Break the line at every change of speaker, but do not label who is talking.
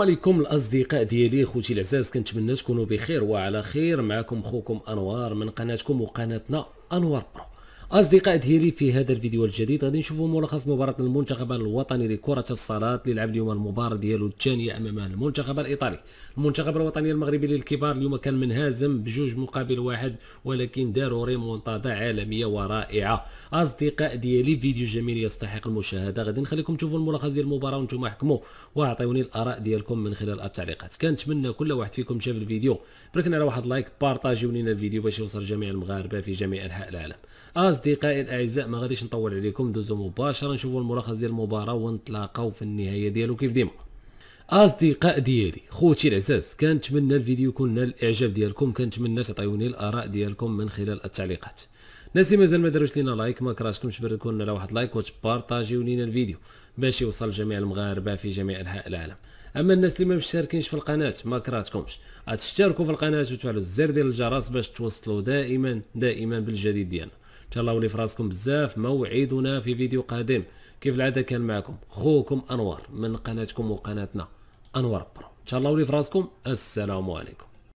السلام عليكم الاصدقاء ديالي خوتي العزاز كنتمنى تكونوا بخير وعلى خير معكم خوكم انوار من قناتكم وقناتنا انوار اصدقاء ديالي في هذا الفيديو الجديد غادي نشوفوا ملخص مباراه المنتخب الوطني لكره الصالات اللي لعب اليوم المباراه ديالو الثانيه امام المنتخب الايطالي المنتخب الوطني المغربي للكبار اليوم كان منهزم بجوج مقابل واحد ولكن داروا ريمونتادا عالميه ورائعه اصدقاء ديالي فيديو جميل يستحق المشاهده غادي نخليكم تشوفوا الملخص ديال المباراه وانتم حكموا واعطوني الاراء ديالكم من خلال التعليقات كنتمنى كل واحد فيكم شاف الفيديو بركنا على واحد لايك بارطاجيو لينا الفيديو باش يوصل جميع المغاربه في جميع انحاء العالم اصدقائي الاعزاء ما غاديش نطول عليكم ندوزو مباشره نشوفوا الملخص ديال المباراه ونتلاقاو في النهايه ديالو كيف ديما اصدقاء ديالي خوتي العزاز كنتمنى الفيديو يكون نال الاعجاب ديالكم كنتمنى تعطيوني الاراء ديالكم من خلال التعليقات الناس اللي مازال ما داروش لينا لايك ما كراشكمش باركوا لنا على واحد لايك وتبارطاجيو لينا الفيديو باش يوصل لجميع المغاربه في جميع انحاء العالم اما الناس اللي ما مشتركينش في القناه ما كراتكمش تشتركوا في القناه وتفعلوا الزر ديال الجرس باش توصلوا دائما دائما بالجديد ديالنا تهلاو لي فراسكم بزاف موعدنا في فيديو قادم كيف العاده كان معكم خوكم انوار من قناتكم وقناتنا انوار برو تهلاو لي فراسكم السلام عليكم